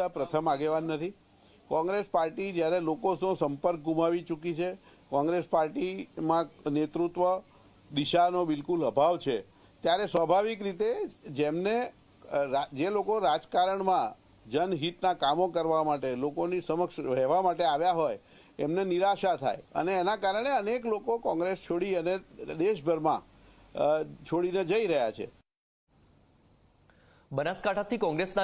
શકતા પ્રથમ આગેવાન નથી કોંગ્રેસ પાર્ટી જ્યારે લોકોનો સંપર્ક ગુમાવી ચૂકી છે કોંગ્રેસ પાર્ટીમાં નેતૃત્વ દિશાનો બિલકુલ અભાવ છે ત્યારે સ્વાભાવિક રીતે જેમને જે લોકો રાજકારણમાં જનહિતના કામો કરવા માટે લોકોની સમક્ષ રહેવા માટે આવ્યા હોય એમને નિરાશા થાય અને એના કારણે અનેક લોકો કોંગ્રેસ છોડી અને દેશભરમાં છોડીને જઈ રહ્યા છે બનાસકાંઠાથી કોંગ્રેસના